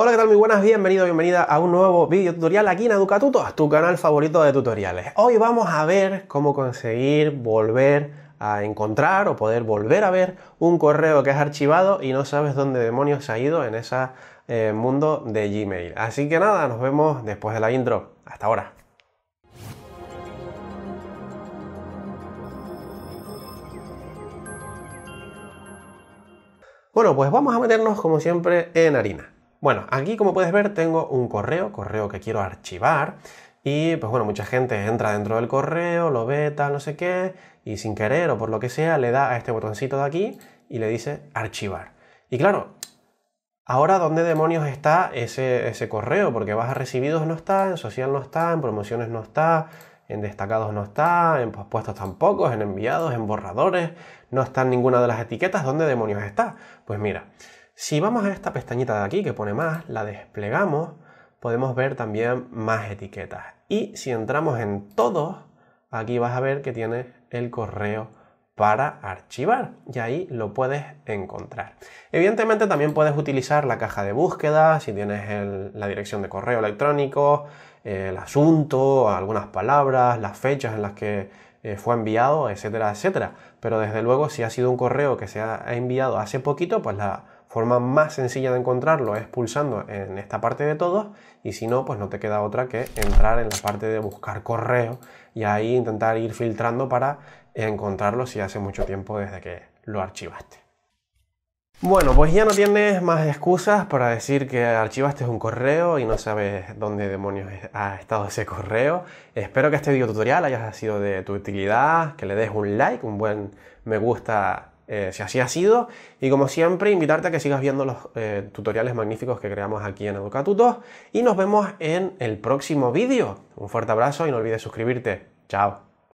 Hola, ¿qué tal? Muy buenas, bienvenido, bienvenida a un nuevo video tutorial aquí en Educatutos, tu canal favorito de tutoriales. Hoy vamos a ver cómo conseguir volver a encontrar o poder volver a ver un correo que has archivado y no sabes dónde demonios se ha ido en ese eh, mundo de Gmail. Así que nada, nos vemos después de la intro. Hasta ahora. Bueno, pues vamos a meternos como siempre en harina. Bueno, aquí como puedes ver tengo un correo, correo que quiero archivar. Y pues bueno, mucha gente entra dentro del correo, lo ve, tal, no sé qué, y sin querer o por lo que sea, le da a este botoncito de aquí y le dice archivar. Y claro, ahora dónde demonios está ese, ese correo, porque vas a recibidos no está, en social no está, en promociones no está, en destacados no está, en pospuestos tampoco, en enviados, en borradores, no está en ninguna de las etiquetas, ¿dónde demonios está? Pues mira, si vamos a esta pestañita de aquí que pone más, la desplegamos, podemos ver también más etiquetas. Y si entramos en todos, aquí vas a ver que tiene el correo para archivar y ahí lo puedes encontrar. Evidentemente también puedes utilizar la caja de búsqueda, si tienes la dirección de correo electrónico, el asunto, algunas palabras, las fechas en las que eh, fue enviado, etcétera, etcétera. Pero desde luego si ha sido un correo que se ha enviado hace poquito, pues la forma más sencilla de encontrarlo es pulsando en esta parte de todos y si no, pues no te queda otra que entrar en la parte de buscar correo y ahí intentar ir filtrando para encontrarlo si hace mucho tiempo desde que lo archivaste. Bueno, pues ya no tienes más excusas para decir que archivaste un correo y no sabes dónde demonios ha estado ese correo. Espero que este video tutorial haya sido de tu utilidad, que le des un like, un buen me gusta eh, si así ha sido, y como siempre, invitarte a que sigas viendo los eh, tutoriales magníficos que creamos aquí en Educatutos y nos vemos en el próximo vídeo. Un fuerte abrazo y no olvides suscribirte. Chao.